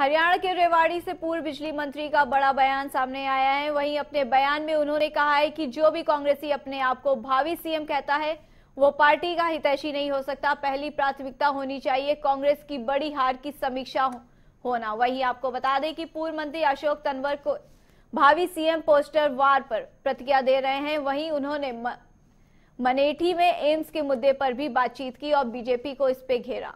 हरियाणा के रेवाड़ी से पूर्व बिजली मंत्री का बड़ा बयान सामने आया है वहीं अपने बयान में उन्होंने कहा है कि जो भी कांग्रेसी अपने आप को भावी सीएम कहता है वो पार्टी का हितैषी नहीं हो सकता पहली प्राथमिकता होनी चाहिए कांग्रेस की बड़ी हार की समीक्षा हो, होना वही आपको बता दें कि पूर्व मंत्री अशोक तनवर को भावी सीएम पोस्टर वार पर प्रतिक्रिया दे रहे हैं वहीं उन्होंने म, मनेठी में एम्स के मुद्दे पर भी बातचीत की और बीजेपी को इस पे घेरा